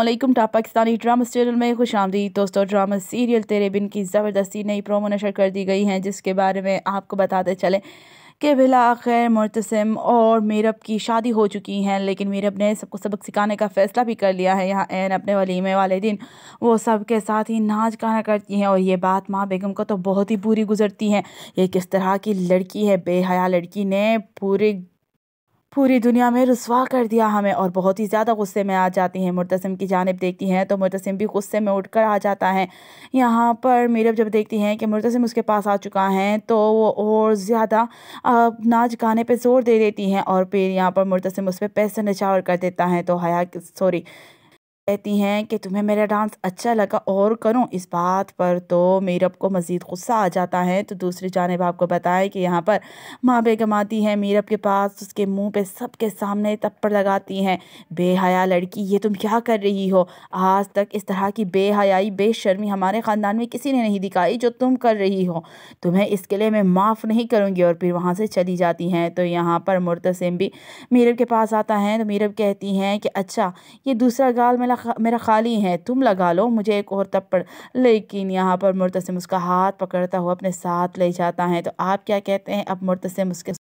अल्लाम top Pakistani drama serial में खुश आमदी दोस्तों ड्रामा सीरियल तेरे बिन की ज़बरदस्ती नई प्रोमो नशर कर दी गई है जिसके बारे में आपको बताते चलें कि भिला खैर मुतसम और मीरब की शादी हो चुकी हैं लेकिन मीरब ने सबको सबक सिखाने का फ़ैसला भी कर लिया है यहाँ एन अपने वलीमे वाले दिन वो सब के साथ ही नाच गाना करती हैं और ये बात माँ बेगम को तो बहुत ही बुरी गुजरती है ये किस तरह की लड़की है बेहया लड़की ने पूरे पूरी दुनिया में रसवा कर दिया हमें और बहुत ही ज़्यादा गुस्से में आ जाती हैं मुतसम की जानब देखती हैं तो मुतसम भी गुस्से में उठ कर आ जाता है यहाँ पर मीरब जब देखती हैं कि मुतसम उसके पास आ चुका है तो वो और ज़्यादा नाच गाने पर जोर दे देती हैं और फिर यहाँ पर मुतसम उस पर पैसे नचावर कर देता है तो हया सॉरी कहती हैं कि तुम्हें मेरा डांस अच्छा लगा और करो इस बात पर तो मीरब को मज़ीद गुस्सा आ जाता है तो दूसरी जानब आपको बताएं कि यहाँ पर माँ बेगम आती हैं मीरब के पास उसके मुंह पे सबके सामने तप्पड़ लगाती हैं बेहया लड़की ये तुम क्या कर रही हो आज तक इस तरह की बेहयाई बेशर्मी हमारे ख़ानदान में किसी ने नहीं दिखाई जो तुम कर रही हो तुम्हें इसके लिए मैं माफ़ नहीं करूँगी और फिर वहाँ से चली जाती हैं तो यहाँ पर मुर्तसिम भी मीरब के पास आता है तो मीरब कहती हैं कि अच्छा ये दूसरा गाल मिला मेरा मेरा खाली है तुम लगा लो मुझे एक और थप्पड़ लेकिन यहाँ पर मुर्तसिम उसका हाथ पकड़ता हुआ अपने साथ ले जाता है तो आप क्या कहते हैं अब मुर्तसिम उसके